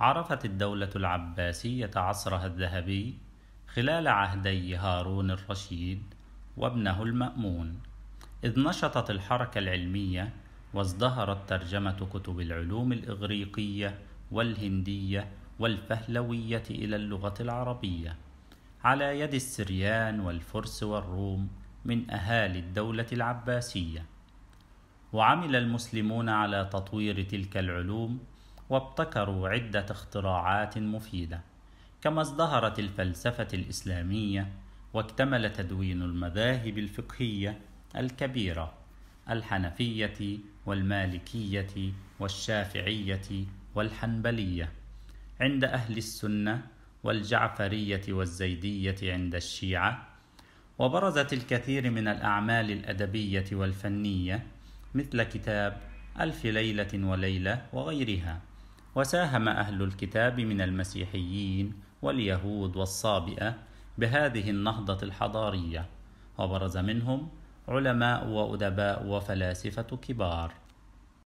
عرفت الدولة العباسية عصرها الذهبي خلال عهدي هارون الرشيد وابنه المأمون، إذ نشطت الحركة العلمية وازدهرت ترجمة كتب العلوم الإغريقية والهندية والفهلوية إلى اللغة العربية، على يد السريان والفرس والروم من أهالي الدولة العباسية، وعمل المسلمون على تطوير تلك العلوم وابتكروا عدة اختراعات مفيدة كما ازدهرت الفلسفة الإسلامية واكتمل تدوين المذاهب الفقهية الكبيرة الحنفية والمالكية والشافعية والحنبلية عند أهل السنة والجعفرية والزيدية عند الشيعة وبرزت الكثير من الأعمال الأدبية والفنية مثل كتاب ألف ليلة وليلة وغيرها وساهم أهل الكتاب من المسيحيين واليهود والصابئة بهذه النهضة الحضارية وبرز منهم علماء وأدباء وفلاسفة كبار